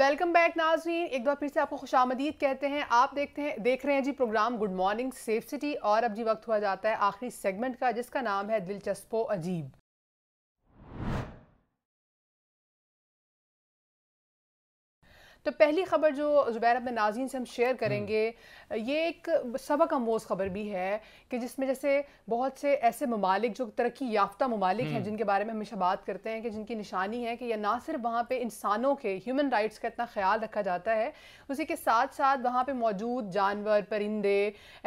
Welcome back नाजरीन एक बार फिर से आपको खुश आमदीद कहते हैं आप देखते हैं देख रहे हैं जी program good morning safe city और अब जी वक्त हुआ जाता है आखिरी सेगमेंट का जिसका नाम है दिलचस्पो अजीब तो पहली ख़बर जो ज़ुबैर अपने नाजीन से हम शेयर हम्म। करेंगे ये एक सबक अमोज़ ख़बर भी है कि जिसमें जैसे बहुत से ऐसे ममालिक जो तरक्की याफ्ता ममालिक हैं हम्म। जिनके बारे में हमेशा बात करते हैं कि जिनकी निशानी है कि यह ना सिर्फ वहाँ पर इंसानों के ह्यूमन राइट्स का इतना ख्याल रखा जाता है उसी के साथ साथ वहाँ पर मौजूद जानवर परिंदे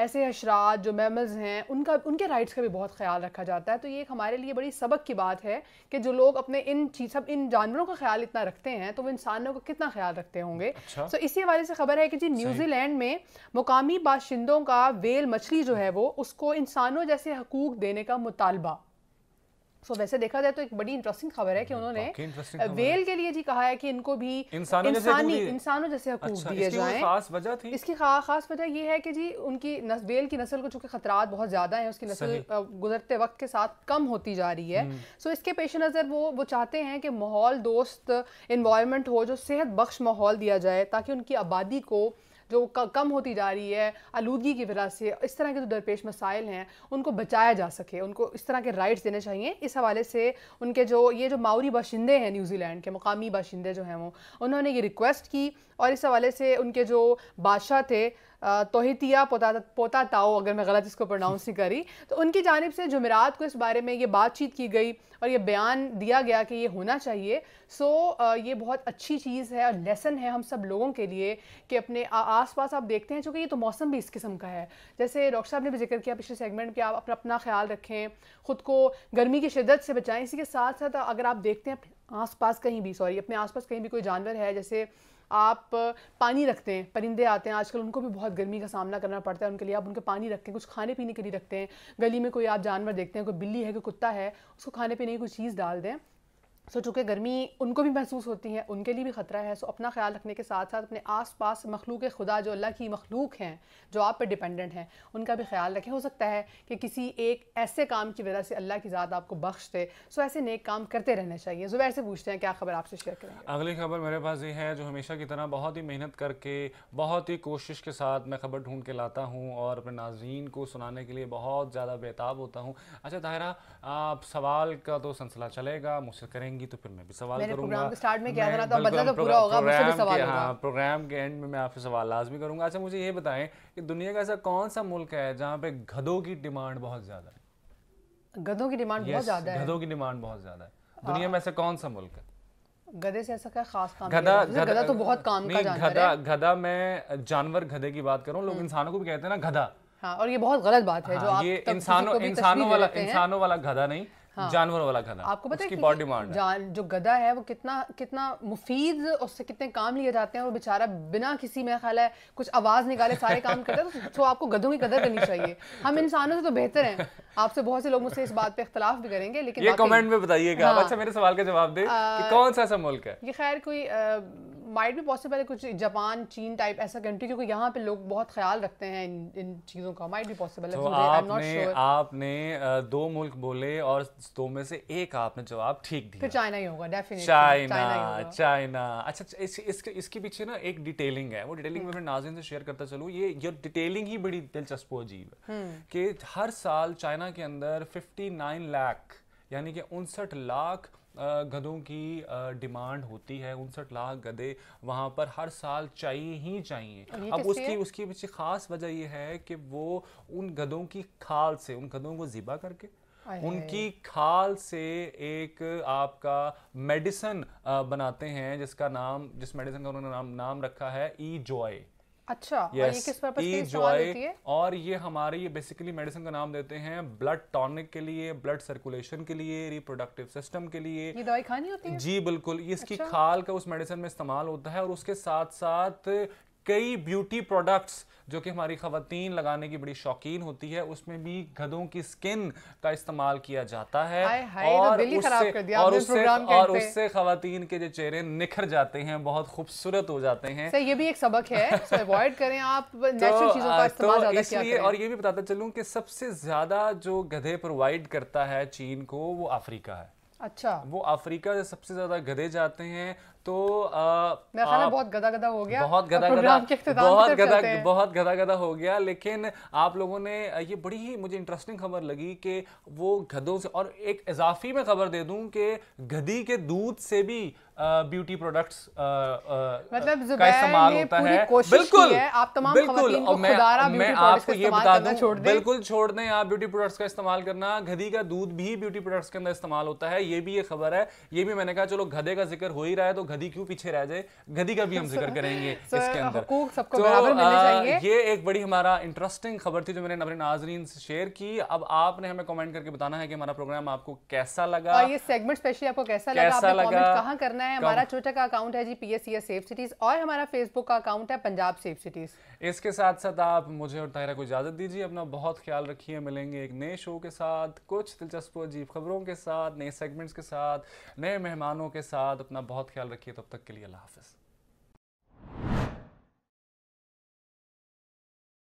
ऐसे अशरात जो मेमल्स हैं उनका उनके राइट्स का भी बहुत ख्याल रखा जाता है तो ये एक हमारे लिए बड़ी सबक की बात है कि जो लोग अपने इन सब इन जानवरों का ख्याल इतना रखते हैं तो वो इंसानों का कितना ख्याल रखते हैं होंगे अच्छा? so, इसी हवाले से खबर है कि जी न्यूजीलैंड में मुकामी बाशिंदों का वेल मछली जो है वो उसको इंसानों जैसे हकूक देने का मुतालबा सो so, वैसे देखा जाए तो एक बड़ी इंटरेस्टिंग खबर है कि हम्म, उन्होंने वेल के लिए जी कहा है कि इनको भी इंसानी इंसानों जैसे अच्छा, हकूक अच्छा, दिए जाए खास वजह थी इसकी खा, खास वजह यह है कि जी उनकी नस, वेल की नस्ल को चूंकि खतरात बहुत ज्यादा है उसकी नस्ल गुजरते वक्त के साथ कम होती जा रही है सो हम्म। so, इसके पेश नज़र वो वो चाहते हैं कि माहौल दोस्त इन्वायरमेंट हो जो सेहत बख्श माहौल दिया जाए ताकि उनकी आबादी को जो कम होती जा रही है आलूगी की वजह से इस तरह के जो तो दरपेश मसाइल हैं उनको बचाया जा सके उनको इस तरह के राइट्स देने चाहिए इस हवाले से उनके जो ये जो माउरी बाशिंदे हैं न्यूजीलैंड के मुकामी बाशिंदे जो हैं वो उन्होंने ये रिक्वेस्ट की और इस हवाले से उनके जो बादशाह थे तोहितिया पोता पोता ताओ अगर मैं गलत इसको प्रोनाउंस नहीं करी तो उनकी जानब से जमेरात को इस बारे में ये बातचीत की गई और ये बयान दिया गया कि ये होना चाहिए सो ये बहुत अच्छी चीज़ है और लेसन है हम सब लोगों के लिए कि अपने आस पास आप देखते हैं चूँकि ये तो मौसम भी इस किस्म का है जैसे डॉक्टर साहब ने भी जिक्र किया पिछले सेगमेंट कि आप अपना अपना ख्याल रखें ख़ुद को गर्मी की शिदत से बचाएँ इसी के साथ साथ अगर आप देखते हैं आस पास कहीं भी सॉरी अपने आस पास कहीं भी कोई जानवर है जैसे आप पानी रखते हैं परिंदे आते हैं आजकल उनको भी बहुत गर्मी का सामना करना पड़ता है उनके लिए आप उनके पानी रखते हैं कुछ खाने पीने के लिए रखते हैं गली में कोई आप जानवर देखते हैं कोई बिल्ली है कोई कुत्ता है उसको खाने पीने की कोई चीज़ डाल दें सो so, चूँकि गर्मी उनको भी महसूस होती है उनके लिए भी ख़तरा है सो so, अपना ख्याल रखने के साथ साथ अपने आस पास मखलूक खुदा जो अल्लाह की मखलूक हैं जो आप पर डिपेंडेंट हैं उनका भी ख्याल रखें हो सकता है कि किसी एक ऐसे काम की वजह से अल्लाह की ज़ात आपको बख्श दे सो so, ऐसे नेक काम करते रहना चाहिए जुबैर से पूछते हैं क्या खबर आपसे शेयर करें अगली खबर मेरे पास ये है जो हमेशा की तरह बहुत ही मेहनत करके बहुत ही कोशिश के साथ मैं खबर ढूंढ के लाता हूँ और अपने नाजीन को सुनाने के लिए बहुत ज़्यादा बेताब होता हूँ अच्छा दायरा आप सवाल का तो सिलसिला चलेगा मुझसे करेंगे करेंगी तो फिर मैं भी सवाल करूंगा स्टार्ट में क्या था तो तो पूरा होगा मुझसे भी सवाल होगा प्रोग्राम हाँ, के एंड में मैं आपसे सवाल लाजमी करूंगा अच्छा मुझे ये बताएं कि दुनिया का ऐसा कौन सा मुल्क है जहाँ पे गधों की डिमांड बहुत ज़्यादा है गधों की डिमांड बहुत ज़्यादा है गधों की डिमांड बहुत ज़्यादा है हाँ। दुनिया में ऐसा कौन सा मुल्क है गधे से ऐसा क्या खास काम गधा गधा तो बहुत काम का जानवर गधा गधा मैं जानवर गधे की बात करूं लोग हम्म। इंसानों को भी कहते हैं ना गधा हाँ, और ये बहुत गलत बात है हाँ, जो आप ये इंसानों इंसानों वाला इंसानों वाला गधा नहीं हाँ। जानवरों वाला गधा आपको पता है बहुत डिमांड जो गधा है वो कितना कितना मुफीद उससे कितने काम लिए जाते हैं और बेचारा बिना किसी में ख्याल है कुछ आवाज निकाले सारे काम करता है तो, तो आपको गधों की कदर करनी चाहिए हम तो- इंसानों से तो बेहतर हैं आपसे बहुत से लोग मुझसे इस बात पे इख्तलाफ भी करेंगे लेकिन ये कमेंट में बताइएगा हाँ। अच्छा मेरे सवाल का जवाब दे कौन सा ऐसा मुल्क है ये खैर कोई माइट भी पॉसिबल है कुछ जापान चीन टाइप ऐसा कंट्री क्योंकि यहाँ पे लोग बहुत ख्याल रखते हैं इन इन चीज़ों का माइट भी पॉसिबल है तो आपने, sure. आपने दो मुल्क बोले और दो में से एक आपने जवाब ठीक दिया फिर चाइना ही होगा डेफिनेटली चाइना चाइना अच्छा, अच्छा इस, इस, इसके इसके पीछे ना एक डिटेलिंग है वो डिटेलिंग में नाजिन से शेयर करता चलूँ ये ये डिटेलिंग ही बड़ी दिलचस्प अजीब है हम्म। कि हर साल चाइना के अंदर फिफ्टी लाख यानी कि उनसठ लाख गधों की डिमांड होती है उनसठ लाख गधे वहाँ पर हर साल चाहिए ही चाहिए अब उसकी उसकी पीछे खास वजह यह है कि वो उन गधों की खाल से उन गधों को ज़िबा करके उनकी खाल से एक आपका मेडिसन बनाते हैं जिसका नाम जिस मेडिसन का उन्होंने नाम नाम रखा है ई जॉय अच्छा yes, और ये किस e होती है और ये हमारे ये बेसिकली मेडिसिन का नाम देते हैं ब्लड टॉनिक के लिए ब्लड सर्कुलेशन के लिए रिप्रोडक्टिव सिस्टम के लिए ये दवाई खानी होती है जी बिल्कुल ये इसकी अच्छा? खाल का उस मेडिसिन में इस्तेमाल होता है और उसके साथ साथ कई ब्यूटी प्रोडक्ट्स जो कि हमारी खातन लगाने की बड़ी शौकीन होती है उसमें भी गधों की स्किन का इस्तेमाल किया जाता है तो और तो उससे और उससे और उससे खातन के जो चेहरे निखर जाते हैं बहुत खूबसूरत हो जाते हैं ये भी एक सबक है अवॉइड करें आप तो, चीजों का तो इसलिए और ये भी बताता चलूँ कि सबसे ज्यादा जो गधे प्रोवाइड करता है चीन को वो अफ्रीका है अच्छा वो अफ्रीका सबसे ज्यादा गधे जाते हैं तो आ, बहुत गदा गदा हो गया बहुत गदा गदा बहुत गदा बहुत गदा गदा हो गया लेकिन आप लोगों ने ये बड़ी ही मुझे इंटरेस्टिंग खबर लगी कि वो गधों से और एक इजाफी में खबर दे दूं कि गधी के दूध से भी ब्यूटी प्रोडक्ट्स मतलब का इस्तेमाल होता है बिल्कुल आप तमाम बिल्कुल और मैं, मैं आपको ये बता दूं छोड़ बिल्कुल छोड़ दें आप ब्यूटी प्रोडक्ट्स का इस्तेमाल करना घदी का दूध भी ब्यूटी प्रोडक्ट्स के अंदर इस्तेमाल होता है ये भी ये खबर है ये भी मैंने कहा चलो घदे का जिक्र हो ही रहा है तो घदी क्यों पीछे रह जाए गधी का भी हम जिक्र करेंगे तो इसके अंदर तो ये एक बड़ी हमारा इंटरेस्टिंग खबर थी जो मैंने अपने नाजरीन से शेयर की अब आपने हमें कॉमेंट करके बताना है कि हमारा प्रोग्राम आपको कैसा लगा ये सेगमेंट स्पेशली आपको कैसा लगा कैसा लगा कहाँ करना है है हमारा ट्विटर का अकाउंट है G P S safe cities और हमारा फेसबुक का अकाउंट है पंजाब सेफ सिटीज इसके साथ साथ आप मुझे और ताहिरा को इजाजत दीजिए अपना बहुत ख्याल रखिए मिलेंगे एक नए शो के साथ कुछ दिलचस्प अजीब खबरों के साथ नए सेगमेंट्स के साथ नए मेहमानों के साथ अपना बहुत ख्याल रखिए तब तक के लिए अल्लाह हाफिज़